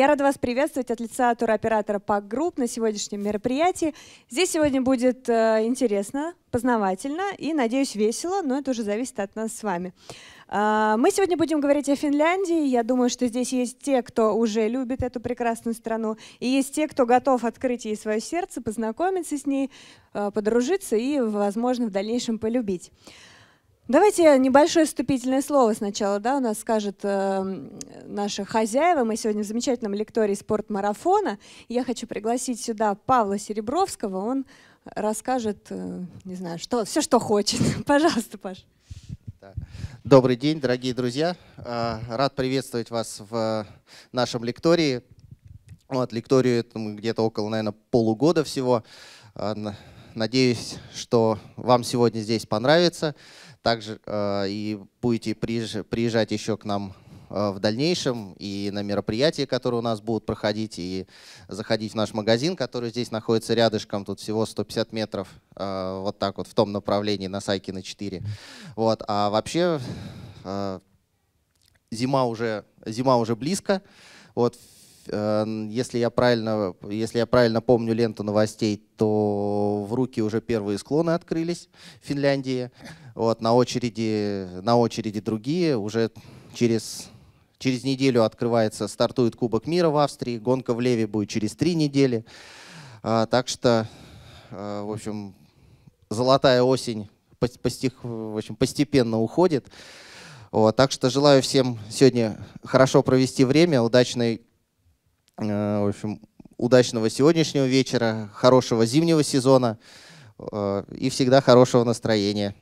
Я рада вас приветствовать от лица туроператора «Пак Групп» на сегодняшнем мероприятии. Здесь сегодня будет э, интересно, познавательно и, надеюсь, весело, но это уже зависит от нас с вами. Э, мы сегодня будем говорить о Финляндии. Я думаю, что здесь есть те, кто уже любит эту прекрасную страну, и есть те, кто готов открыть ей свое сердце, познакомиться с ней, э, подружиться и, возможно, в дальнейшем полюбить. Давайте небольшое вступительное слово сначала, да, у нас скажет э, наши хозяева. Мы сегодня в замечательном лектории спортмарафона. Я хочу пригласить сюда Павла Серебровского. Он расскажет, э, не знаю, что, все, что хочет. Пожалуйста, Паш. Добрый день, дорогие друзья. А, рад приветствовать вас в э, нашем лектории. Вот, лекторию где-то около, наверное, полугода всего. А, надеюсь, что вам сегодня здесь понравится. Также э, и будете приезжать еще к нам э, в дальнейшем и на мероприятия, которые у нас будут проходить, и заходить в наш магазин, который здесь находится рядышком, тут всего 150 метров, э, вот так вот в том направлении на на 4. Вот. А вообще зима, уже, зима уже близко, вот Э, если я правильно, если я правильно помню ленту новостей, то в руки уже первые склоны открылись в Финляндии. Вот, на, очереди, на очереди другие. Уже через, через неделю открывается, стартует Кубок мира в Австрии. Гонка в Леве будет через три недели. А, так что, э, в общем, золотая осень постих, постепенно уходит. Вот, так что желаю всем сегодня хорошо провести время, удачной Э, в общем, удачного сегодняшнего вечера, хорошего зимнего сезона э, и всегда хорошего настроения.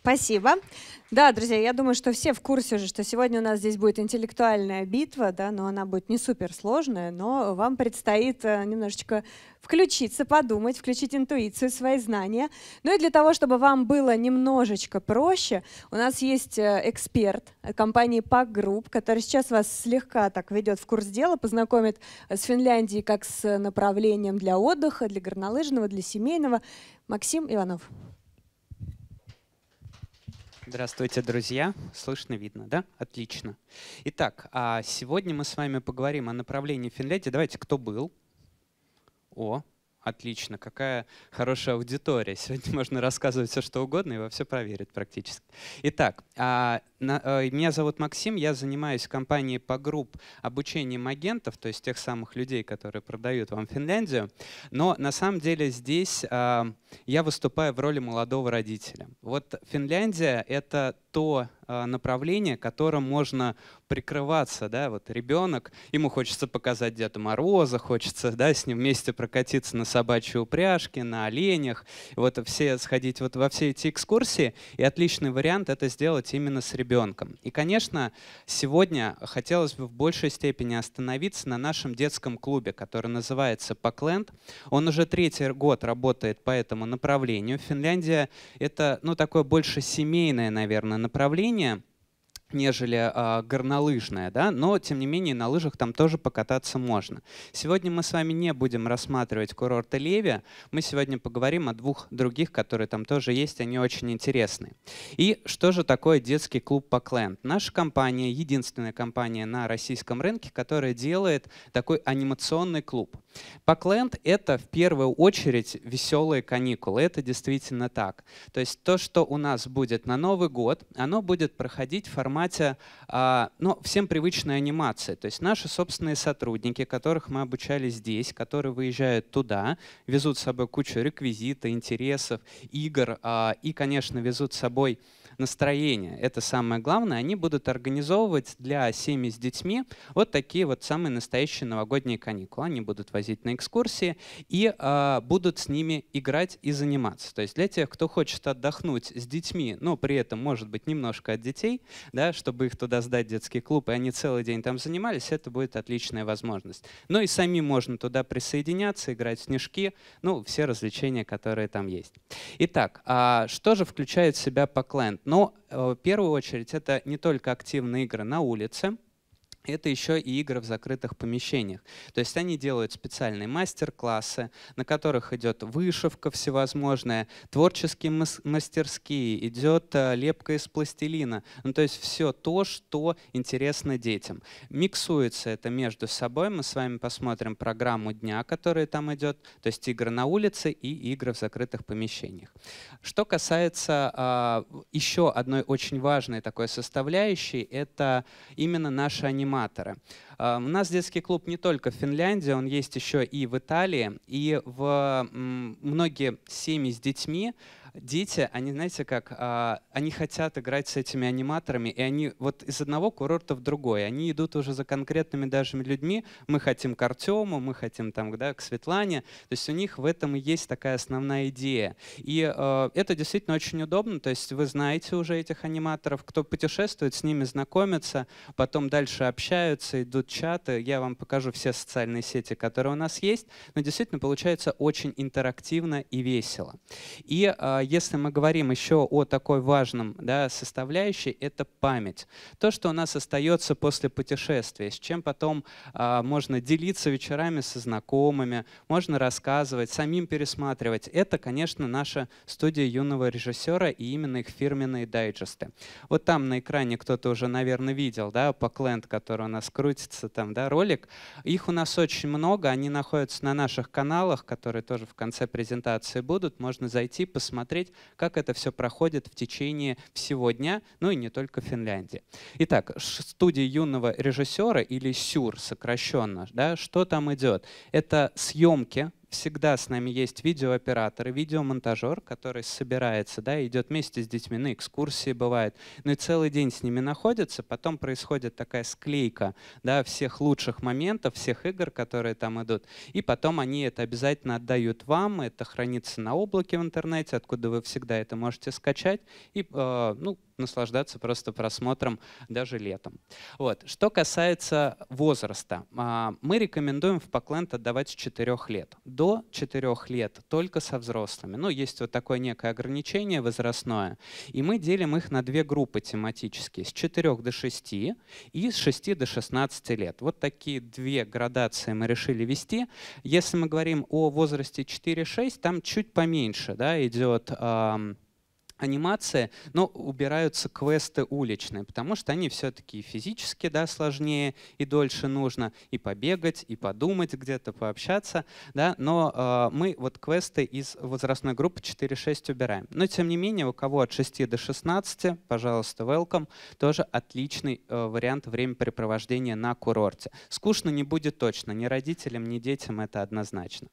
Спасибо. Да, друзья, я думаю, что все в курсе уже, что сегодня у нас здесь будет интеллектуальная битва, да, но она будет не суперсложная, но вам предстоит э, немножечко включиться, подумать, включить интуицию, свои знания. Ну и для того, чтобы вам было немножечко проще, у нас есть э, эксперт э, компании PAC Group, который сейчас вас слегка так ведет в курс дела, познакомит с Финляндией как с направлением для отдыха, для горнолыжного, для семейного. Максим Иванов. Здравствуйте, друзья. Слышно, видно, да? Отлично. Итак, а сегодня мы с вами поговорим о направлении Финляндии. Давайте, кто был? О, Отлично, какая хорошая аудитория. Сегодня можно рассказывать все, что угодно, и во все проверят практически. Итак, а, на, а, меня зовут Максим, я занимаюсь в по групп обучением агентов, то есть тех самых людей, которые продают вам Финляндию. Но на самом деле здесь а, я выступаю в роли молодого родителя. Вот Финляндия — это то а, направление, которым можно прикрываться, да, вот ребенок, ему хочется показать Деда Мороза, хочется, да, с ним вместе прокатиться на собачьей упряжке, на оленях, вот все сходить вот во все эти экскурсии, и отличный вариант это сделать именно с ребенком. И, конечно, сегодня хотелось бы в большей степени остановиться на нашем детском клубе, который называется Пакленд. Он уже третий год работает по этому направлению. Финляндия — это, ну, такое больше семейное, наверное, направление – нежели э, горнолыжная, да, но тем не менее на лыжах там тоже покататься можно. Сегодня мы с вами не будем рассматривать курорты Леви, мы сегодня поговорим о двух других, которые там тоже есть, они очень интересны. И что же такое детский клуб Пакленд? Наша компания, единственная компания на российском рынке, которая делает такой анимационный клуб. Пакленд — это в первую очередь веселые каникулы, это действительно так. То есть то, что у нас будет на Новый год, оно будет проходить в формате формате а, ну, всем привычной анимации. То есть наши собственные сотрудники, которых мы обучали здесь, которые выезжают туда, везут с собой кучу реквизита, интересов, игр а, и, конечно, везут с собой настроение. Это самое главное. Они будут организовывать для семьи с детьми вот такие вот самые настоящие новогодние каникулы. Они будут возить на экскурсии и э, будут с ними играть и заниматься. То есть для тех, кто хочет отдохнуть с детьми, но при этом, может быть, немножко от детей, да, чтобы их туда сдать детский клуб, и они целый день там занимались, это будет отличная возможность. Ну и сами можно туда присоединяться, играть в снежки, ну, все развлечения, которые там есть. Итак, а что же включает в себя Packland? Но ну, э, в первую очередь это не только активные игры на улице, это еще и игры в закрытых помещениях. То есть они делают специальные мастер-классы, на которых идет вышивка всевозможная, творческие мастерские, идет э, лепка из пластилина. Ну, то есть все то, что интересно детям. Миксуется это между собой. Мы с вами посмотрим программу дня, которая там идет. То есть игры на улице и игры в закрытых помещениях. Что касается э, а, еще одной очень важной такой составляющей, это именно наша анимация реаниматора. У нас детский клуб не только в Финляндии, он есть еще и в Италии. И в многие семьи с детьми дети, они, знаете, как, а, они хотят играть с этими аниматорами, и они вот из одного курорта в другой, они идут уже за конкретными даже людьми, мы хотим к Артему, мы хотим там, да, к Светлане, то есть у них в этом и есть такая основная идея. И а, это действительно очень удобно, то есть вы знаете уже этих аниматоров, кто путешествует, с ними знакомится, потом дальше общаются, идут будут чаты, я вам покажу все социальные сети, которые у нас есть, но действительно получается очень интерактивно и весело. И э, если мы говорим еще о такой важном да, составляющей, это память. То, что у нас остается после путешествия, с чем потом э, можно делиться вечерами со знакомыми, можно рассказывать, самим пересматривать. Это, конечно, наша студия юного режиссера и именно их фирменные дайджесты. Вот там на экране кто-то уже, наверное, видел, да, Пакленд, который у нас крутится, нравится там, да, ролик. Их у нас очень много, они находятся на наших каналах, которые тоже в конце презентации будут. Можно зайти, посмотреть, как это все проходит в течение всего дня, ну и не только в Финляндии. Итак, студия юного режиссера или СЮР сокращенно, да, что там идет? Это съемки всегда с нами есть видеооператор и видеомонтажер, который собирается, да, идет вместе с детьми на экскурсии, бывает, ну и целый день с ними находится, потом происходит такая склейка, да, всех лучших моментов, всех игр, которые там идут, и потом они это обязательно отдают вам, это хранится на облаке в интернете, откуда вы всегда это можете скачать, и, э, ну, наслаждаться просто просмотром даже летом. Вот. Что касается возраста, а, мы рекомендуем в Пакленд отдавать с 4 лет. До до 4 лет только со взрослыми. Ну, есть вот такое некое ограничение возрастное. И мы делим их на две группы тематические, с 4 до 6 и с 6 до 16 лет. Вот такие две градации мы решили вести. Если мы говорим о возрасте 4-6, там чуть поменьше да, идет... Эм, анимация, но убираются квесты уличные, потому что они все-таки физически да, сложнее и дольше нужно и побегать, и подумать где-то, пообщаться. Да? Но э, мы вот квесты из возрастной группы 4-6 убираем. Но тем не менее, у кого от 6 до 16, пожалуйста, welcome, тоже отличный э, вариант времяпрепровождения на курорте. Скучно не будет точно, ни родителям, ни детям это однозначно.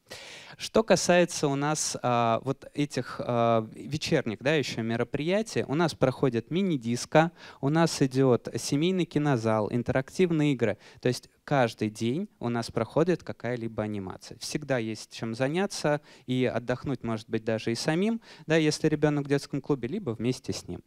Что касается у нас э, вот этих э, вечерних, да, еще следующее мероприятие. У нас проходит мини-диско, у нас идет семейный кинозал, интерактивные игры. То есть каждый день у нас проходит какая-либо анимация. Всегда есть чем заняться и отдохнуть, может быть, даже и самим, да, если ребенок в детском клубе, либо вместе с ним.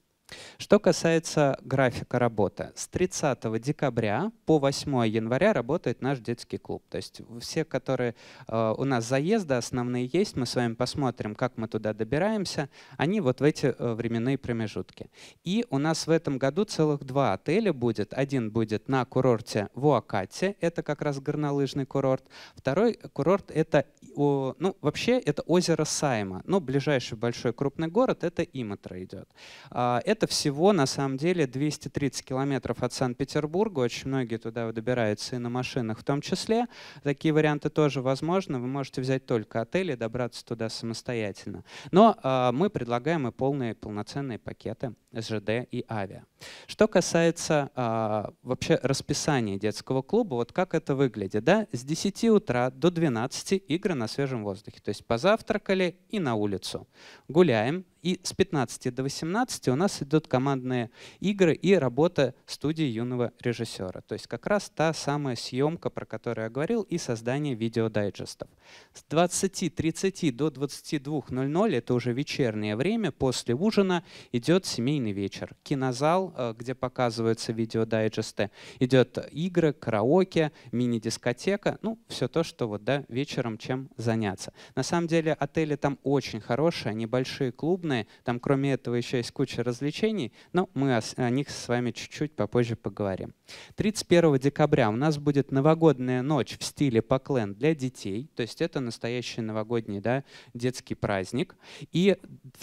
Что касается графика работы, с 30 декабря по 8 января работает наш детский клуб. То есть все, которые э, у нас заезды основные есть, мы с вами посмотрим, как мы туда добираемся, они вот в эти э, временные промежутки. И у нас в этом году целых два отеля будет. Один будет на курорте Вуакате, это как раз горнолыжный курорт. Второй курорт — это, о, ну вообще это озеро Сайма, но ближайший большой крупный город — это Иматра идет. Э, а, это всего, на самом деле, 230 километров от Санкт-Петербурга. Очень многие туда добираются и на машинах в том числе. Такие варианты тоже возможны. Вы можете взять только отель и добраться туда самостоятельно. Но э, мы предлагаем и полные, полноценные пакеты СЖД и авиа. Что касается э, вообще расписания детского клуба, вот как это выглядит. Да? С 10 утра до 12 игры на свежем воздухе. То есть позавтракали и на улицу. Гуляем, и с 15 до 18 у нас идут командные игры и работа студии юного режиссера. То есть как раз та самая съемка, про которую я говорил, и создание видеодайджестов. С 20.30 до 22.00, это уже вечернее время, после ужина идет семейный вечер. Кинозал, э, где показываются видеодайджесты, идет игры, караоке, мини-дискотека, ну, все то, что вот, да, вечером чем заняться. На самом деле отели там очень хорошие, они большие клубные, интересное. Там, кроме этого, еще есть куча развлечений, но мы о, о них с вами чуть-чуть попозже поговорим. 31 декабря у нас будет новогодняя ночь в стиле Паклен для детей, то есть это настоящий новогодний да, детский праздник. И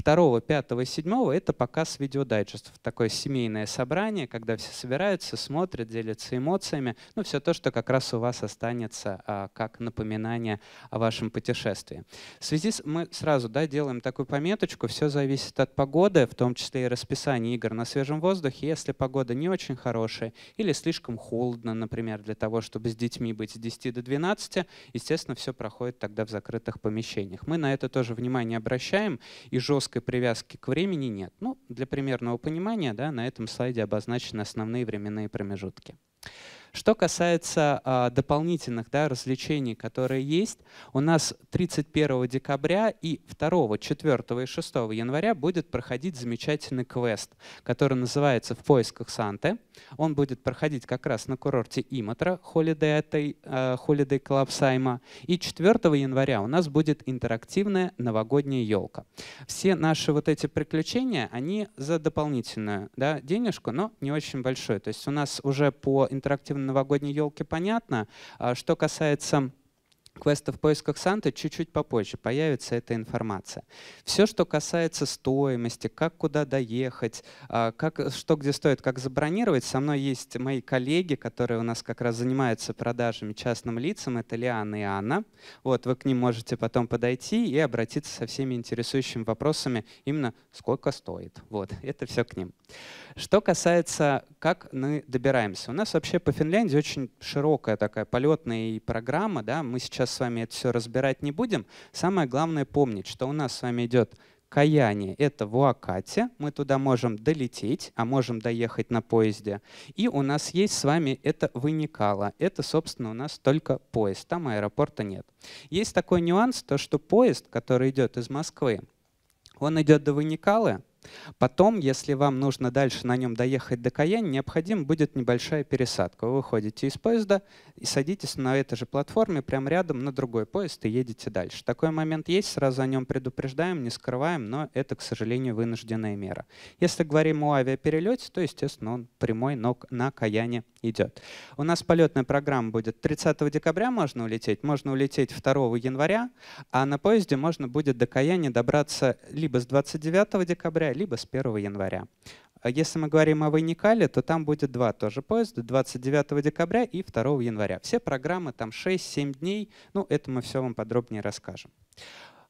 2, 5, 7 — это показ видеодайджестов, такое семейное собрание, когда все собираются, смотрят, делятся эмоциями, ну все то, что как раз у вас останется а, как напоминание о вашем путешествии. В связи с... Мы сразу да, делаем такую пометочку, все за зависит от погоды, в том числе и расписания игр на свежем воздухе. Если погода не очень хорошая или слишком холодно, например, для того, чтобы с детьми быть с 10 до 12, естественно, все проходит тогда в закрытых помещениях. Мы на это тоже внимание обращаем, и жесткой привязки к времени нет. Ну, для примерного понимания да, на этом слайде обозначены основные временные промежутки. Что касается а, дополнительных да, развлечений, которые есть, у нас 31 декабря и 2, 4 и 6 января будет проходить замечательный квест, который называется «В поисках Санты». Он будет проходить как раз на курорте Иматра, Holiday, uh, Holiday Club Сайма. И 4 января у нас будет интерактивная новогодняя елка. Все наши вот эти приключения, они за дополнительную да, денежку, но не очень большую. То есть у нас уже по интерактивному новогодней елке понятно. А что касается квеста в поисках Санты чуть-чуть попозже появится эта информация. Все, что касается стоимости, как куда доехать, а, как, что где стоит, как забронировать, со мной есть мои коллеги, которые у нас как раз занимаются продажами частным лицам, это Лиана и Анна. Вот, вы к ним можете потом подойти и обратиться со всеми интересующими вопросами именно сколько стоит. Вот, это все к ним. Что касается, как мы добираемся. У нас вообще по Финляндии очень широкая такая полетная программа, да, мы сейчас сейчас с вами это все разбирать не будем. Самое главное помнить, что у нас с вами идет Каяне — это в Уакате, мы туда можем долететь, а можем доехать на поезде. И у нас есть с вами это Выникало, это, собственно, у нас только поезд, там аэропорта нет. Есть такой нюанс, то что поезд, который идет из Москвы, он идет до Выникалы, Потом, если вам нужно дальше на нем доехать до Каяни, необходима будет небольшая пересадка. Вы выходите из поезда и садитесь на этой же платформе прямо рядом на другой поезд и едете дальше. Такой момент есть, сразу о нем предупреждаем, не скрываем, но это, к сожалению, вынужденная мера. Если говорим о авиаперелете, то, естественно, он прямой, ног на Каяне идет. У нас полетная программа будет 30 декабря можно улететь, можно улететь 2 января, а на поезде можно будет до Каяни добраться либо с 29 декабря, января, либо с 1 января. А если мы говорим о Войникале, то там будет два тоже поезда, 29 декабря и 2 января. Все программы там 6-7 дней, ну это мы все вам подробнее расскажем.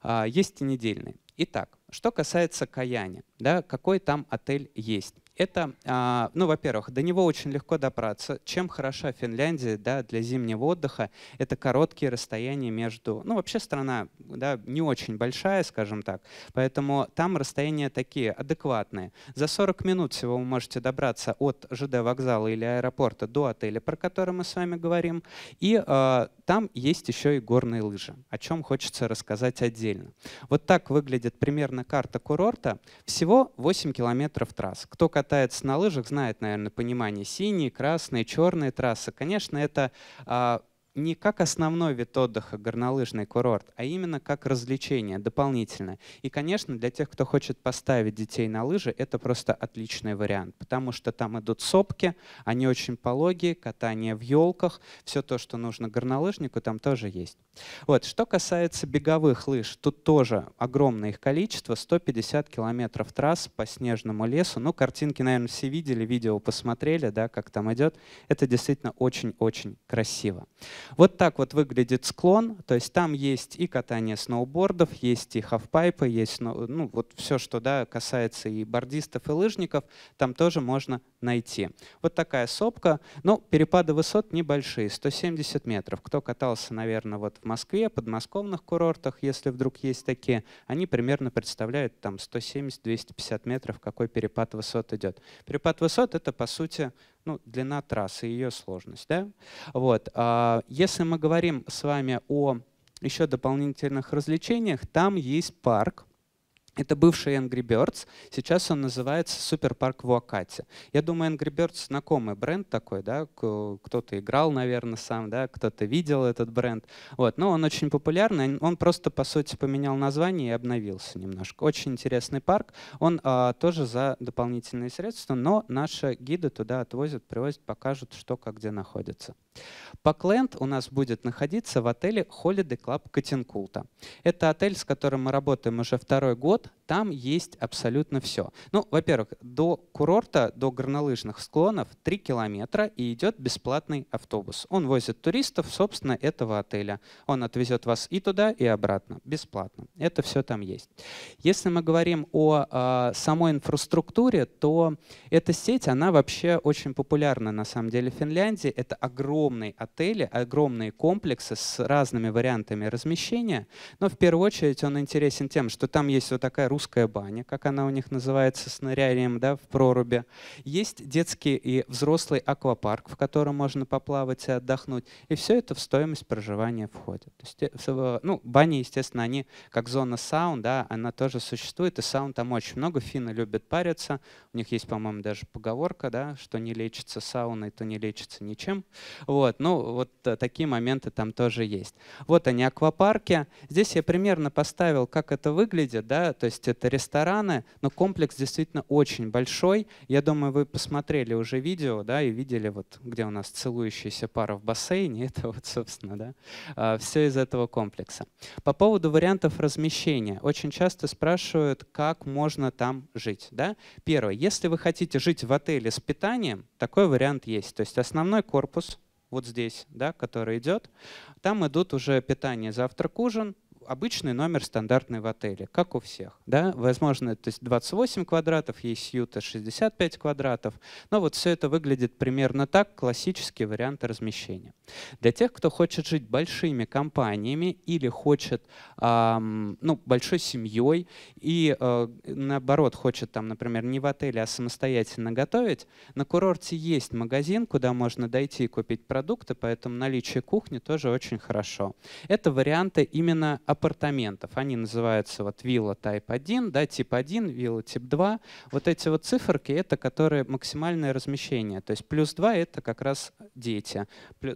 А, есть и недельные. Итак, что касается Каяни, да, какой там отель есть это, а, ну, во-первых, до него очень легко добраться. Чем хороша Финляндия да, для зимнего отдыха? Это короткие расстояния между... Ну, вообще страна да, не очень большая, скажем так, поэтому там расстояния такие адекватные. За 40 минут всего вы можете добраться от ЖД вокзала или аэропорта до отеля, про который мы с вами говорим. И э, там есть еще и горные лыжи, о чем хочется рассказать отдельно. Вот так выглядит примерно карта курорта. Всего 8 километров трасс. Кто катается катается на лыжах, знает, наверное, понимание синие, красные, черные трассы. Конечно, это а, не как основной вид отдыха горнолыжный курорт, а именно как развлечение дополнительное. И, конечно, для тех, кто хочет поставить детей на лыжи, это просто отличный вариант, потому что там идут сопки, они очень пологие, катание в елках, все то, что нужно горнолыжнику, там тоже есть. Вот. Что касается беговых лыж, тут тоже огромное их количество, 150 километров трасс по снежному лесу. Ну, картинки, наверное, все видели, видео посмотрели, да, как там идет. Это действительно очень-очень красиво. Вот так вот выглядит склон, то есть там есть и катание сноубордов, есть и хавпайпы, есть ну, вот все, что да, касается и бордистов, и лыжников, там тоже можно найти. Вот такая сопка, но ну, перепады высот небольшие, 170 метров. Кто катался, наверное, вот в Москве, подмосковных курортах, если вдруг есть такие, они примерно представляют там 170-250 метров, какой перепад высот идет. Перепад высот — это, по сути, ну, длина трассы и ее сложность. Да? Вот. А, если мы говорим с вами о еще дополнительных развлечениях, там есть парк, это бывший Angry Birds, сейчас он называется Суперпарк Парк Вуакати. Я думаю, Angry Birds знакомый бренд такой, да, кто-то играл, наверное, сам, да, кто-то видел этот бренд. Вот, но он очень популярный, он просто, по сути, поменял название и обновился немножко. Очень интересный парк, он а, тоже за дополнительные средства, но наши гиды туда отвозят, привозят, покажут, что как где находится. Пакленд у нас будет находиться в отеле Holiday Club Катинкулта. Это отель, с которым мы работаем уже второй год, 못한 там есть абсолютно все. Ну, во-первых, до курорта, до горнолыжных склонов 3 километра и идет бесплатный автобус. Он возит туристов, собственно, этого отеля. Он отвезет вас и туда, и обратно, бесплатно. Это все там есть. Если мы говорим о э, самой инфраструктуре, то эта сеть, она вообще очень популярна на самом деле в Финляндии. Это огромные отели, огромные комплексы с разными вариантами размещения. Но в первую очередь он интересен тем, что там есть вот такая русская русская баня, как она у них называется, с нырянием да, в проруби. Есть детский и взрослый аквапарк, в котором можно поплавать и отдохнуть. И все это в стоимость проживания входит. То есть, э, э, ну, бани, естественно, они как зона саун, да, она тоже существует, и саун там очень много. Финны любят париться. У них есть, по-моему, даже поговорка, да, что не лечится сауной, то не лечится ничем. Вот, ну, вот э, такие моменты там тоже есть. Вот они, аквапарки. Здесь я примерно поставил, как это выглядит, да, то есть это рестораны, но комплекс действительно очень большой. Я думаю, вы посмотрели уже видео, да, и видели, вот, где у нас целующаяся пара в бассейне. Это вот, собственно, да, а, все из этого комплекса. По поводу вариантов размещения. Очень часто спрашивают, как можно там жить. Да? Первое, если вы хотите жить в отеле с питанием, такой вариант есть. То есть основной корпус вот здесь, да, который идет, там идут уже питание, завтрак, ужин, обычный номер стандартный в отеле, как у всех. Да? Возможно, то есть 28 квадратов, есть сьюта 65 квадратов. Но вот все это выглядит примерно так, классический вариант размещения. Для тех, кто хочет жить большими компаниями или хочет эм, ну, большой семьей и э, наоборот хочет там, например, не в отеле, а самостоятельно готовить, на курорте есть магазин, куда можно дойти и купить продукты, поэтому наличие кухни тоже очень хорошо. Это варианты именно апартаментов. Они называются вот вилла тип 1, да, тип 1, вилла тип 2. Вот эти вот циферки — это которые максимальное размещение. То есть плюс 2 — это как раз дети,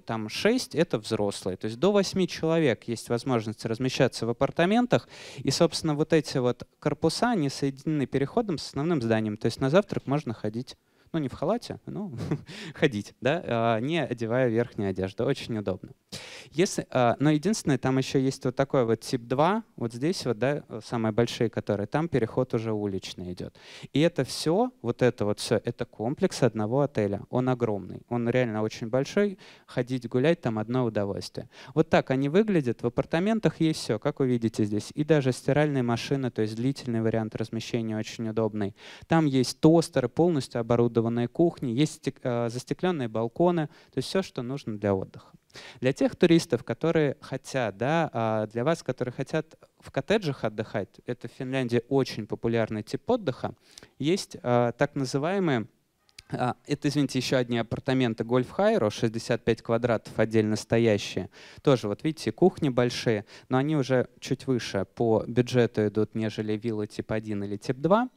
там 6 — это взрослые. То есть до 8 человек есть возможность размещаться в апартаментах. И, собственно, вот эти вот корпуса, они соединены переходом с основным зданием. То есть на завтрак можно ходить ну не в халате, ну ходить, да, а, не одевая верхнюю одежду. Очень удобно. Если, а, но единственное, там еще есть вот такой вот тип 2, вот здесь вот, да, самые большие, которые там переход уже уличный идет. И это все, вот это вот все, это комплекс одного отеля. Он огромный, он реально очень большой, ходить, гулять там одно удовольствие. Вот так они выглядят, в апартаментах есть все, как вы видите здесь. И даже стиральные машины, то есть длительный вариант размещения очень удобный. Там есть тостеры, полностью оборудованные импровизированные кухни, есть стек, э, застекленные балконы, то есть все, что нужно для отдыха. Для тех туристов, которые хотят, да, а для вас, которые хотят в коттеджах отдыхать, это в Финляндии очень популярный тип отдыха, есть э, так называемые а, это, извините, еще одни апартаменты Гольф Хайро, 65 квадратов отдельно стоящие. Тоже, вот видите, кухни большие, но они уже чуть выше по бюджету идут, нежели виллы тип 1 или тип 2.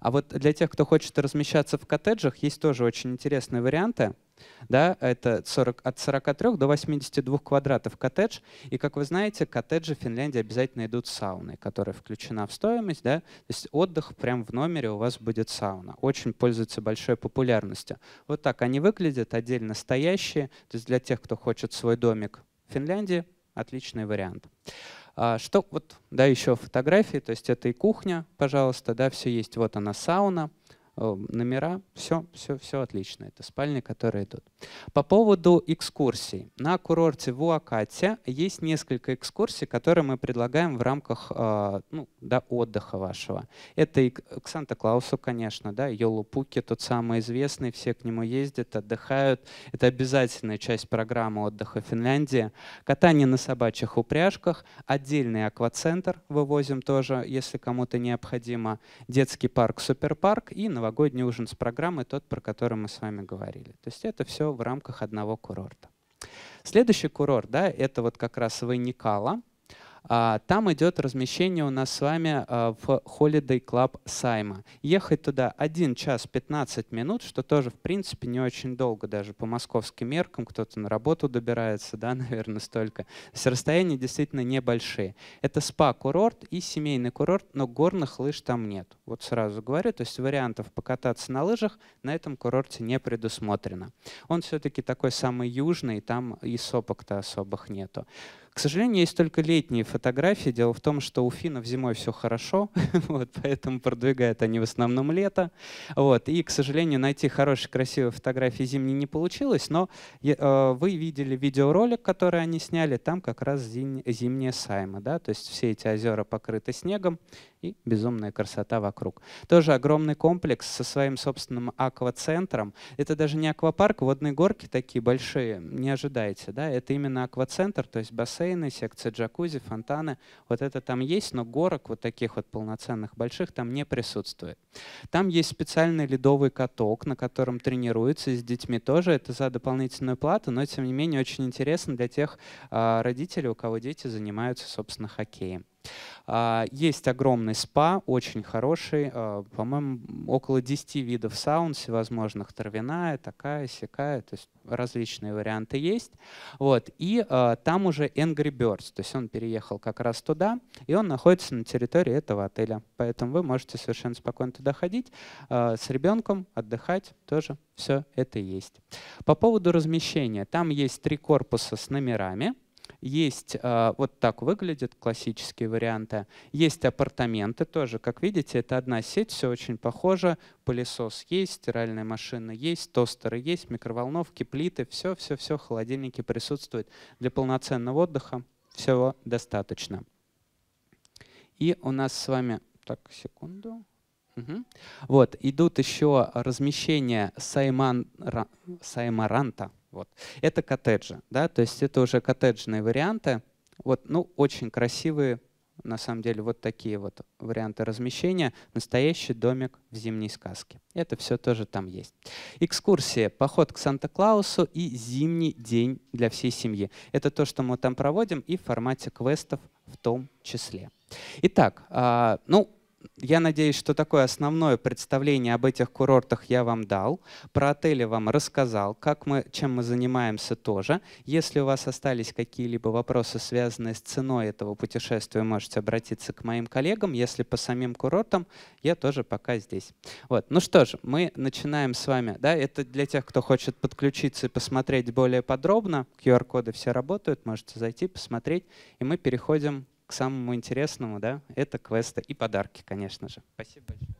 А вот для тех, кто хочет размещаться в коттеджах, есть тоже очень интересные варианты. Да, это 40, от 43 до 82 квадратов коттедж. И, как вы знаете, коттеджи в Финляндии обязательно идут сауны, сауной, которая включена в стоимость. Да? То есть отдых прямо в номере у вас будет сауна. Очень пользуется большой популярностью. Вот так они выглядят, отдельно стоящие. То есть для тех, кто хочет свой домик в Финляндии, отличный вариант. А, что вот, да, еще фотографии, то есть это и кухня, пожалуйста, да, все есть. Вот она сауна. Эм, номера. Все, все, все отлично. Это спальни, которые идут. По поводу экскурсий. На курорте Вуакате есть несколько экскурсий, которые мы предлагаем в рамках э, ну, да, отдыха вашего. Это и к Санта-Клаусу, конечно, да, Йолупуки, тот самый известный, все к нему ездят, отдыхают. Это обязательная часть программы отдыха в Финляндии. Катание на собачьих упряжках, отдельный аквацентр вывозим тоже, если кому-то необходимо, детский парк, суперпарк и новостной новогодний ужин с программой, тот, про который мы с вами говорили. То есть это все в рамках одного курорта. Следующий курорт, да, это вот как раз Вайникала. А, там идет размещение у нас с вами а, в Holiday Club Сайма. Ехать туда 1 час 15 минут, что тоже, в принципе, не очень долго даже по московским меркам. Кто-то на работу добирается, да, наверное, столько. То есть расстояния действительно небольшие. Это спа-курорт и семейный курорт, но горных лыж там нет. Вот сразу говорю, то есть вариантов покататься на лыжах на этом курорте не предусмотрено. Он все-таки такой самый южный, там и сопок-то особых нету. К сожалению, есть только летние фотографии. Дело в том, что у финнов зимой все хорошо, вот, поэтому продвигают они в основном лето. Вот, и, к сожалению, найти хорошие, красивые фотографии зимней не получилось, но э, вы видели видеоролик, который они сняли, там как раз зим, зимняя сайма. Да? То есть все эти озера покрыты снегом, и безумная красота вокруг. Тоже огромный комплекс со своим собственным аквацентром. Это даже не аквапарк, водные горки такие большие, не ожидайте. Да? Это именно аквацентр, то есть бассейн, бассейны, секция джакузи, фонтаны. Вот это там есть, но горок вот таких вот полноценных больших там не присутствует. Там есть специальный ледовый каток, на котором тренируются и с детьми тоже. Это за дополнительную плату, но тем не менее очень интересно для тех э, родителей, у кого дети занимаются, собственно, хоккеем. А, есть огромный спа, очень хороший, а, по-моему, около 10 видов саун всевозможных, травяная, такая, сякая, то есть различные варианты есть. Вот. И а, там уже Angry Birds, то есть он переехал как раз туда, и он находится на территории этого отеля. Поэтому вы можете совершенно спокойно туда ходить, с ребенком отдыхать тоже все это есть. По поводу размещения. Там есть три корпуса с номерами — есть, а, вот так выглядят классические варианты. Есть апартаменты тоже. Как видите, это одна сеть, все очень похоже. Пылесос есть, стиральная машина есть, тостеры есть, микроволновки, плиты, все-все-все, холодильники присутствуют. Для полноценного отдыха всего достаточно. И у нас с вами... Так, секунду. Угу. Вот, идут еще размещения сайман... саймаранта, вот. Это коттеджи, да, то есть это уже коттеджные варианты. Вот, ну, очень красивые, на самом деле, вот такие вот варианты размещения. Настоящий домик в зимней сказке. Это все тоже там есть. Экскурсия, поход к Санта-Клаусу и зимний день для всей семьи. Это то, что мы там проводим и в формате квестов в том числе. Итак, а, ну, я надеюсь, что такое основное представление об этих курортах я вам дал. Про отели вам рассказал, как мы, чем мы занимаемся тоже. Если у вас остались какие-либо вопросы, связанные с ценой этого путешествия, можете обратиться к моим коллегам. Если по самим курортам, я тоже пока здесь. Вот. Ну что же, мы начинаем с вами. Да, это для тех, кто хочет подключиться и посмотреть более подробно. QR-коды все работают, можете зайти, посмотреть. И мы переходим к самому интересному, да, это квесты и подарки, конечно же. Спасибо большое.